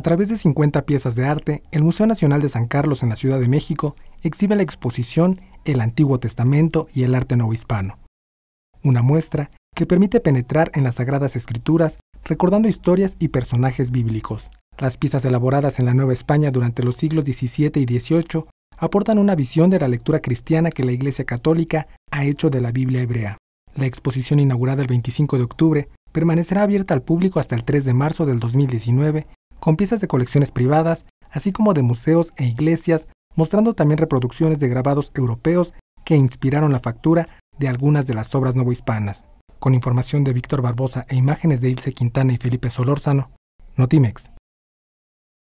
A través de 50 piezas de arte, el Museo Nacional de San Carlos en la Ciudad de México exhibe la exposición El Antiguo Testamento y el Arte Hispano, una muestra que permite penetrar en las Sagradas Escrituras recordando historias y personajes bíblicos. Las piezas elaboradas en la Nueva España durante los siglos XVII y XVIII aportan una visión de la lectura cristiana que la Iglesia Católica ha hecho de la Biblia hebrea. La exposición inaugurada el 25 de octubre permanecerá abierta al público hasta el 3 de marzo del 2019 con piezas de colecciones privadas, así como de museos e iglesias, mostrando también reproducciones de grabados europeos que inspiraron la factura de algunas de las obras novohispanas. Con información de Víctor Barbosa e imágenes de Ilse Quintana y Felipe Solórzano, Notimex.